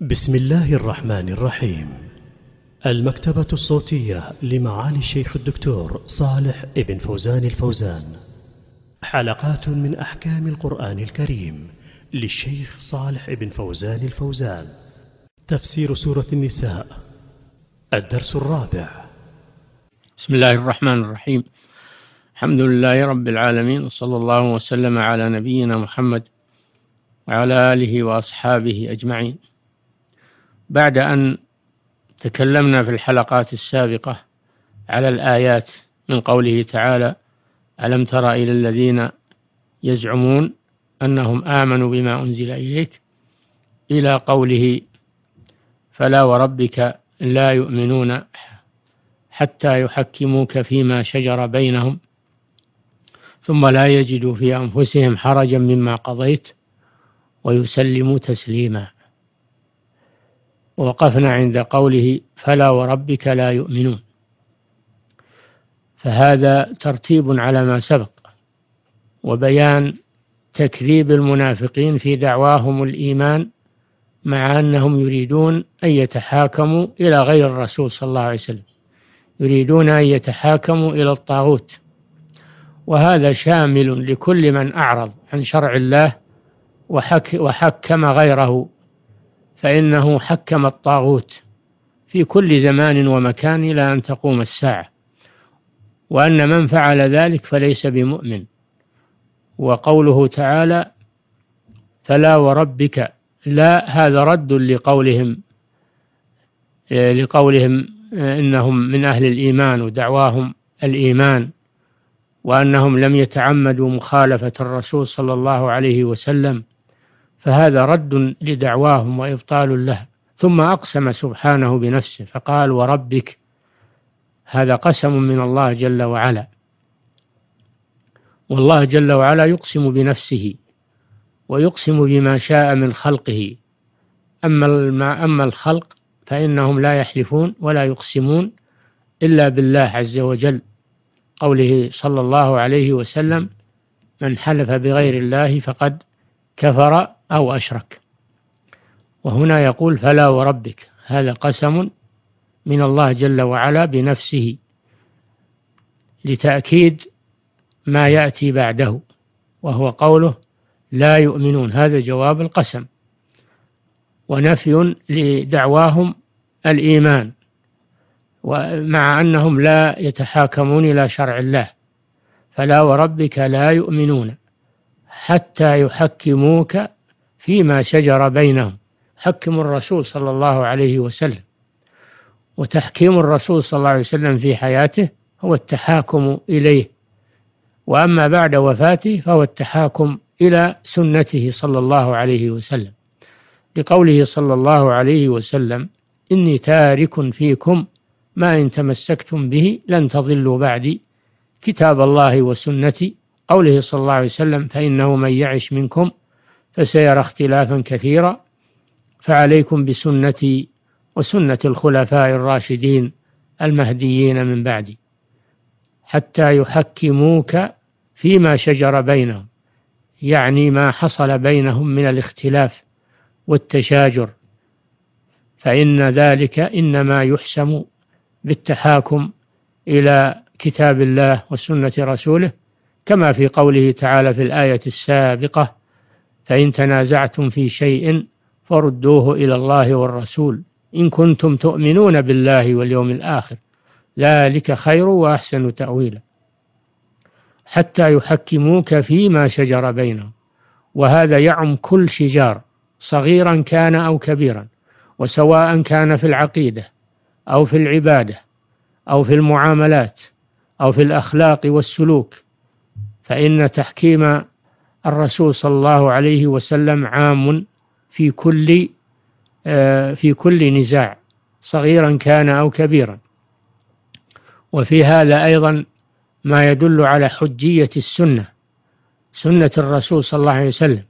بسم الله الرحمن الرحيم المكتبة الصوتية لمعالي الشيخ الدكتور صالح ابن فوزان الفوزان حلقات من أحكام القرآن الكريم للشيخ صالح ابن فوزان الفوزان تفسير سورة النساء الدرس الرابع بسم الله الرحمن الرحيم الحمد لله رب العالمين وصلى الله وسلم على نبينا محمد وعلى آله وأصحابه أجمعين بعد أن تكلمنا في الحلقات السابقة على الآيات من قوله تعالى ألم تر إلى الذين يزعمون أنهم آمنوا بما أنزل إليك إلى قوله فلا وربك لا يؤمنون حتى يحكموك فيما شجر بينهم ثم لا يجدوا في أنفسهم حرجا مما قضيت ويسلموا تسليما ووقفنا عند قوله فلا وربك لا يؤمنون فهذا ترتيب على ما سبق وبيان تكذيب المنافقين في دعواهم الإيمان مع أنهم يريدون أن يتحاكموا إلى غير الرسول صلى الله عليه وسلم يريدون أن يتحاكموا إلى الطاغوت وهذا شامل لكل من أعرض عن شرع الله وحك وحكم غيره فإنه حكم الطاغوت في كل زمان ومكان إلى أن تقوم الساعة وأن من فعل ذلك فليس بمؤمن وقوله تعالى فلا وربك لا هذا رد لقولهم لقولهم إنهم من أهل الإيمان ودعواهم الإيمان وأنهم لم يتعمدوا مخالفة الرسول صلى الله عليه وسلم فهذا رد لدعواهم وإبطال له ثم أقسم سبحانه بنفسه فقال وربك هذا قسم من الله جل وعلا والله جل وعلا يقسم بنفسه ويقسم بما شاء من خلقه أما أما الخلق فإنهم لا يحلفون ولا يقسمون إلا بالله عز وجل قوله صلى الله عليه وسلم من حلف بغير الله فقد كفر أو أشرك وهنا يقول فلا وربك هذا قسم من الله جل وعلا بنفسه لتأكيد ما يأتي بعده وهو قوله لا يؤمنون هذا جواب القسم ونفي لدعواهم الإيمان ومع أنهم لا يتحاكمون إلى شرع الله فلا وربك لا يؤمنون حتى يحكموك فيما شجر بينهم حكم الرسول صلى الله عليه وسلم وتحكيم الرسول صلى الله عليه وسلم في حياته هو التحاكم إليه وأما بعد وفاته فهو التحاكم إلى سنته صلى الله عليه وسلم لقوله صلى الله عليه وسلم إني تارك فيكم ما إن تمسكتم به لن تضلوا بعدي كتاب الله وسنتي قوله صلى الله عليه وسلم فإنه من يعش منكم فسيرى اختلافا كثيرا فعليكم بسنتي وسنة الخلفاء الراشدين المهديين من بعدي حتى يحكموك فيما شجر بينهم يعني ما حصل بينهم من الاختلاف والتشاجر فإن ذلك إنما يحسم بالتحاكم إلى كتاب الله وسنة رسوله كما في قوله تعالى في الآية السابقة فإن تنازعتم في شيء فردوه إلى الله والرسول إن كنتم تؤمنون بالله واليوم الآخر ذلك خير وأحسن تأويلا حتى يحكموك فيما شجر بينهم وهذا يعم كل شجار صغيرا كان أو كبيرا وسواء كان في العقيدة أو في العبادة أو في المعاملات أو في الأخلاق والسلوك فإن تحكيم الرسول صلى الله عليه وسلم عام في كل آه، في كل نزاع صغيرا كان أو كبيرا وفي هذا أيضا ما يدل على حجية السنة سنة الرسول صلى الله عليه وسلم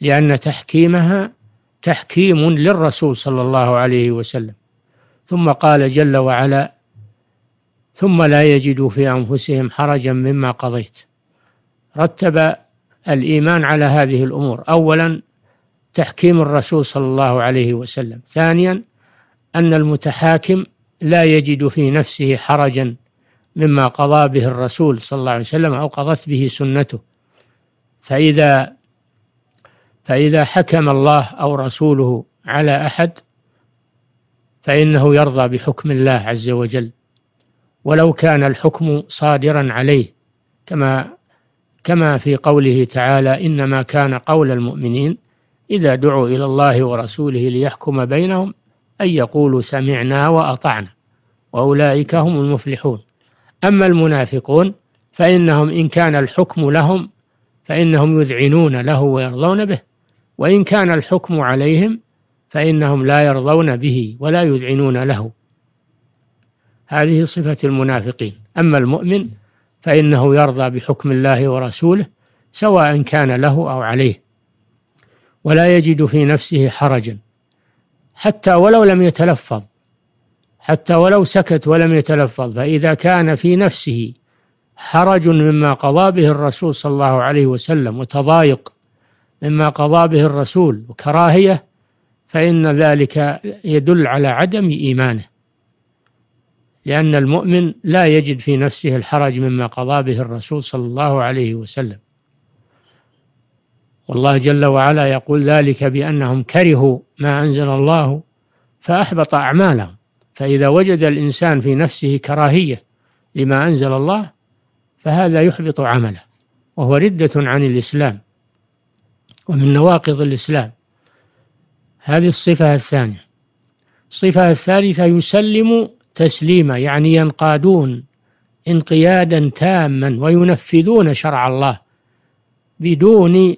لأن تحكيمها تحكيم للرسول صلى الله عليه وسلم ثم قال جل وعلا ثم لا يجدوا في أنفسهم حرجا مما قضيت رتب الإيمان على هذه الأمور أولا تحكيم الرسول صلى الله عليه وسلم ثانيا أن المتحاكم لا يجد في نفسه حرجا مما قضى به الرسول صلى الله عليه وسلم أو قضت به سنته فإذا فإذا حكم الله أو رسوله على أحد فإنه يرضى بحكم الله عز وجل ولو كان الحكم صادرا عليه كما كما في قوله تعالى إنما كان قول المؤمنين إذا دعوا إلى الله ورسوله ليحكم بينهم أن يقولوا سمعنا وأطعنا وأولئك هم المفلحون أما المنافقون فإنهم إن كان الحكم لهم فإنهم يذعنون له ويرضون به وإن كان الحكم عليهم فإنهم لا يرضون به ولا يذعنون له هذه صفة المنافقين أما المؤمن فإنه يرضى بحكم الله ورسوله سواء كان له أو عليه ولا يجد في نفسه حرجا حتى ولو لم يتلفظ حتى ولو سكت ولم يتلفظ فإذا كان في نفسه حرج مما قضى به الرسول صلى الله عليه وسلم وتضايق مما قضى به الرسول وكراهية فإن ذلك يدل على عدم إيمانه لأن المؤمن لا يجد في نفسه الحرج مما قضى به الرسول صلى الله عليه وسلم والله جل وعلا يقول ذلك بأنهم كرهوا ما أنزل الله فأحبط أعمالهم فإذا وجد الإنسان في نفسه كراهية لما أنزل الله فهذا يحبط عمله وهو ردة عن الإسلام ومن نواقض الإسلام هذه الصفة الثانية الصفة الثالثة يسلم تسليما يعني ينقادون انقيادا تاما وينفذون شرع الله بدون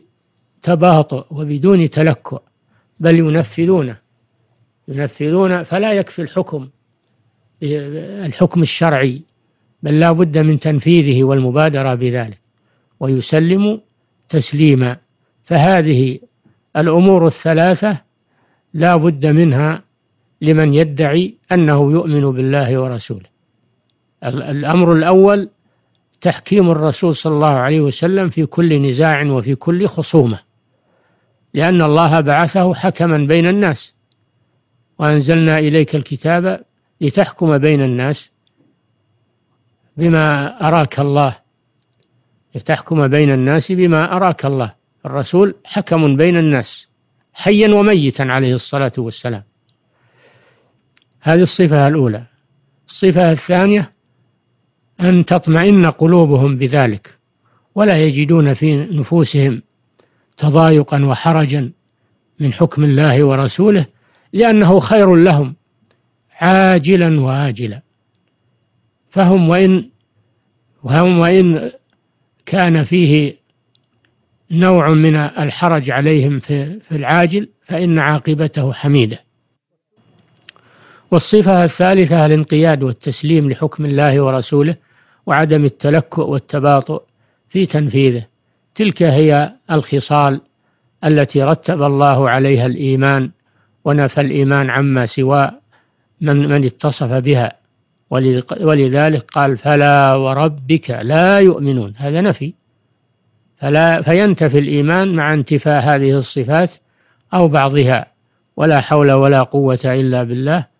تباطؤ وبدون تلكؤ بل ينفذونه ينفذون فلا يكفي الحكم الحكم الشرعي بل لا بد من تنفيذه والمبادرة بذلك ويسلم تسليما فهذه الأمور الثلاثة لا بد منها لمن يدعي أنه يؤمن بالله ورسوله الأمر الأول تحكيم الرسول صلى الله عليه وسلم في كل نزاع وفي كل خصومة لأن الله بعثه حكما بين الناس وأنزلنا إليك الكتاب لتحكم بين الناس بما أراك الله لتحكم بين الناس بما أراك الله الرسول حكم بين الناس حيا وميتا عليه الصلاة والسلام هذه الصفة الأولى الصفة الثانية أن تطمئن قلوبهم بذلك ولا يجدون في نفوسهم تضايقا وحرجا من حكم الله ورسوله لأنه خير لهم عاجلا وآجلا فهم وإن وهم وإن كان فيه نوع من الحرج عليهم في, العاجل فإن عاقبته حميدة والصفة الثالثة الانقياد والتسليم لحكم الله ورسوله وعدم التلكؤ والتباطؤ في تنفيذه تلك هي الخصال التي رتب الله عليها الإيمان ونفى الإيمان عما سوى من, من اتصف بها ولذلك قال فلا وربك لا يؤمنون هذا نفي فلا فينتفي الإيمان مع انتفاء هذه الصفات أو بعضها ولا حول ولا قوة إلا بالله